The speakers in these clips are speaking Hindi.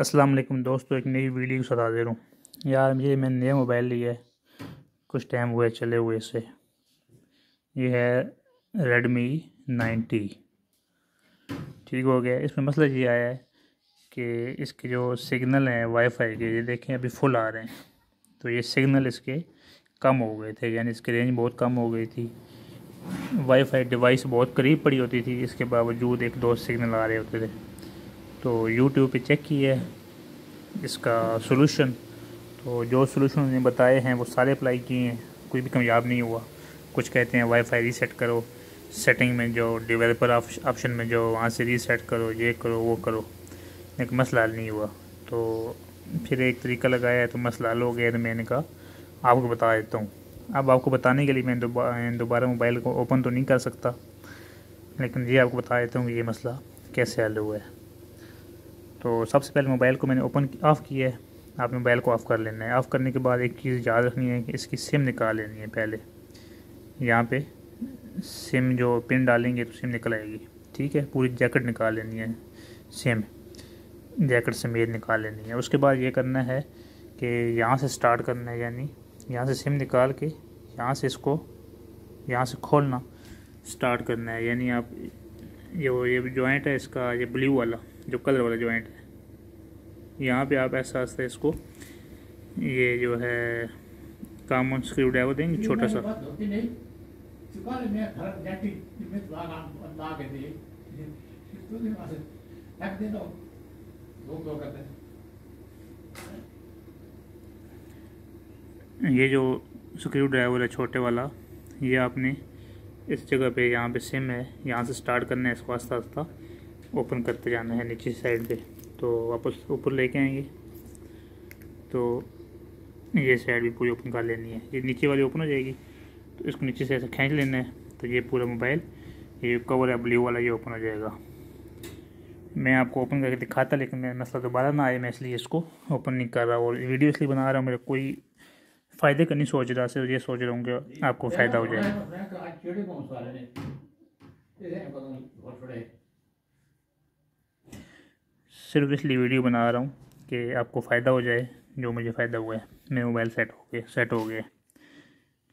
अस्सलाम वालेकुम दोस्तों एक नई वीडियो सता दे रहा हूँ यार ये मैंने नया मोबाइल लिया है कुछ टाइम हुए चले हुए इसे ये है रेडमी नाइन्टी ठीक हो गया इसमें मसला ये आया है कि इसके जो सिग्नल हैं वाईफाई के ये देखें अभी फुल आ रहे हैं तो ये सिग्नल इसके कम हो गए थे यानी इसकी रेंज बहुत कम हो गई थी वाईफाई डिवाइस बहुत करीब पड़ी होती थी इसके बावजूद एक दो सिग्नल आ रहे होते थे तो यूट्यूब पे चेक किया है इसका सोलूशन तो जो सोलूशन उन्होंने बताए हैं वो सारे अप्लाई किए हैं कोई भी कामयाब नहीं हुआ कुछ कहते हैं वाईफाई रीसेट करो सेटिंग में जो डेवलपर ऑप्शन में जो वहाँ से रीसेट करो ये करो वो करो लेकिन मसला हल नहीं हुआ तो फिर एक तरीका लगाया तो मसला हल हो गया तो मैंने कहा आपको बता देता हूँ अब आपको बताने के लिए मैं दोबारा दुबा, मोबाइल को ओपन तो नहीं कर सकता लेकिन ये आपको बता देता हूँ कि ये मसला कैसे हल हुआ है तो सबसे पहले मोबाइल को मैंने ओपन ऑफ़ किया है आप मोबाइल को ऑफ़ कर लेना है ऑफ़ करने के बाद एक चीज़ याद रखनी है कि इसकी सिम निकाल लेनी है पहले यहाँ पे सिम जो पिन डालेंगे तो सिम निकल आएगी ठीक है पूरी जैकेट निकाल लेनी है सिम जैकेट समेत निकाल लेनी है उसके बाद ये करना है कि यहाँ से स्टार्ट करना है यानी यहाँ से सिम निकाल के यहाँ से इसको यहाँ से खोलना स्टार्ट करना है यानी आप ये वो ये जॉइंट है इसका ये ब्लू वाला जो कलर वाला जॉइंट है यहाँ पे आप ऐसा आस्ते इसको ये जो है कामन स्क्रू ड्राइवर देंगे छोटा सा ये जो स्क्रू ड्राइवर है छोटे वाला ये आपने इस जगह पे यहाँ पे सिम है यहाँ से स्टार्ट करना है इसको आस्ता आस्ता ओपन करते जाना है नीचे साइड पे तो वापस ऊपर लेके आएंगे तो ये साइड भी पूरी ओपन कर लेनी है ये नीचे वाली ओपन हो जाएगी तो इसको नीचे से ऐसा खींच लेना है तो ये पूरा मोबाइल ये कवर है ब्लू वाला ये ओपन हो जाएगा मैं आपको ओपन करके दिखाता लेकिन मेरा मसला दोबारा ना आए मैं इसलिए इसको ओपन नहीं कर रहा और वीडियो इसलिए बना रहा हूँ मेरा कोई फ़ायदे का नहीं सोच रहा सिर्फ ये सोच रहा हूँ कि आपको फ़ायदा हो जाएगा सिर्फ इसलिए वीडियो बना रहा हूँ कि आपको फ़ायदा हो जाए जो मुझे फ़ायदा हुआ है मेरे मोबाइल सेट हो गए सेट हो गए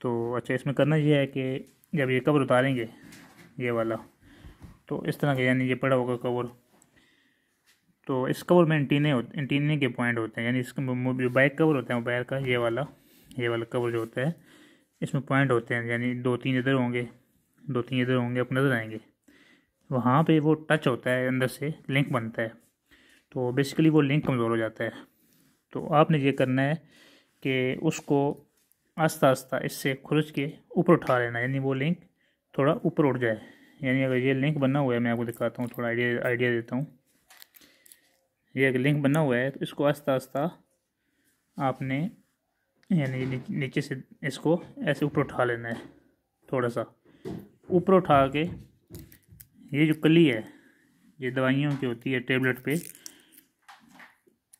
तो अच्छा इसमें करना यह है कि जब ये कवर उतारेंगे ये वाला तो इस तरह का यानी ये पड़ा होगा कवर तो इस कवर में एंटीने होते एंटीने के पॉइंट होते हैं यानी इसका जो बाइक कवर होता है मोबाइल का ये वाला ये वाला कवर जो होता है इसमें पॉइंट होते हैं यानी दो तीन इधर होंगे दो तीन इधर होंगे आप नज़र आएंगे वहाँ पे वो टच होता है अंदर से लिंक बनता है तो बेसिकली वो लिंक कमज़ोर हो जाता है तो आपने ये करना है कि उसको आस्ता आस्ता इससे खुरच के ऊपर उठा लेना यानी वो लिंक थोड़ा ऊपर उठ जाए यानी अगर ये लिंक बना हुआ है मैं आपको दिखाता हूँ थोड़ा आइडिया आइडिया देता हूँ ये एक लिंक बना हुआ है तो इसको आस्ता आस्ता आपने यानी नीचे से इसको ऐसे ऊपर उठा लेना है थोड़ा सा ऊपर उठा के ये जो कली है ये दवाइयों की होती है टेबलेट पे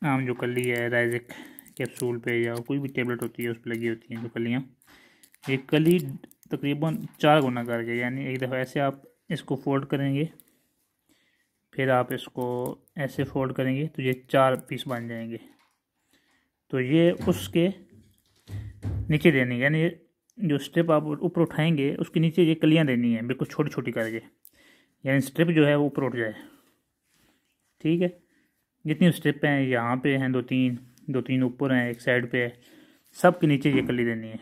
आम जो कली है राइजिक कैप्सूल पे या कोई भी टेबलेट होती है उस पर लगी होती हैं जो कलियाँ ये कली तकरीबन चार गुना करके यानी एक दफ़ा ऐसे आप इसको फोल्ड करेंगे फिर आप इसको ऐसे फोल्ड करेंगे तो ये चार पीस बन जाएंगे तो ये उसके नीचे देनी यानी जो स्ट्रिप आप ऊपर उठाएंगे उसके नीचे ये कलियाँ देनी है बिल्कुल छोटी छोटी करके यानी स्ट्रिप जो है वो ऊपर उठ जाए ठीक है जितनी स्ट्रिप हैं यहाँ पे हैं दो तीन दो तीन ऊपर हैं एक साइड पे है सब के नीचे ये कली देनी है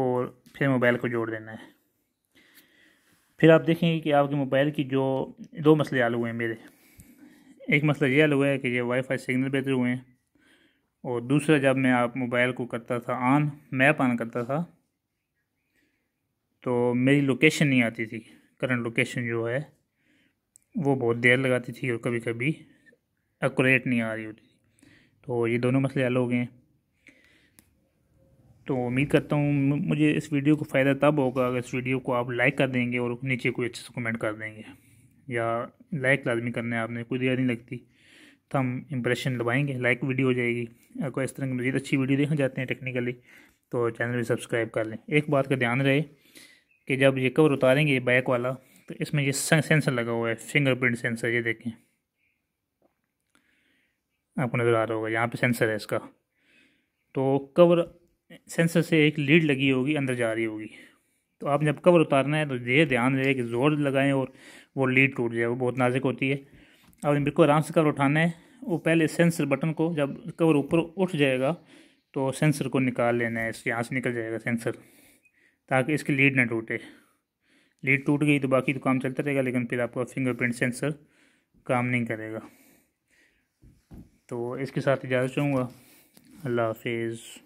और फिर मोबाइल को जोड़ देना है फिर आप देखेंगे कि आपके मोबाइल की जो दो मसले हल हुए हैं मेरे एक मसला ये हल हुआ है कि ये वाईफाई सिग्नल बेहतर हुए हैं और दूसरा जब मैं आप मोबाइल को करता था ऑन मैप ऑन करता था तो मेरी लोकेशन नहीं आती थी करंट लोकेशन जो है वो बहुत देर लगाती थी और कभी कभी एक्यूरेट नहीं आ रही होती थी तो ये दोनों मसले हल हो गए हैं तो उम्मीद करता हूँ मुझे इस वीडियो को फ़ायदा तब होगा अगर इस वीडियो को आप लाइक कर देंगे और नीचे कोई अच्छे से कमेंट कर देंगे या लाइक लाजमी करना है आपने कोई देर नहीं लगती तो हम इंप्रेशन दबाएंगे लाइक वीडियो हो जाएगी अगर इस तरह की मज़ीद अच्छी वीडियो देखना चाहते हैं टेक्निकली तो चैनल भी सब्सक्राइब कर लें एक बात का ध्यान रहे कि जब ये कवर उतारेंगे बैक वाला तो इसमें ये सेंसर लगा हुआ है फिंगरप्रिंट सेंसर ये देखें आपको नज़र आ रहा होगा यहाँ पे सेंसर है इसका तो कवर सेंसर से एक लीड लगी होगी अंदर जा रही होगी तो आपने जब कवर उतारना है तो ये ध्यान रहे कि ज़ोर लगाएं और वो लीड टूट जाए वो बहुत नाजुक होती है आपने बिल्कुल आराम से कवर उठाना है वो पहले सेंसर बटन को जब कवर ऊपर उठ जाएगा तो सेंसर को निकाल लेना है इसके यहाँ से निकल जाएगा सेंसर ताकि इसकी लीड ना टूटे लीड टूट गई तो बाकी तो काम चलता रहेगा लेकिन फिर आपका फिंगरप्रिंट सेंसर काम नहीं करेगा तो इसके साथ इजाज़त चाहूँगा अल्लाह हाफिज़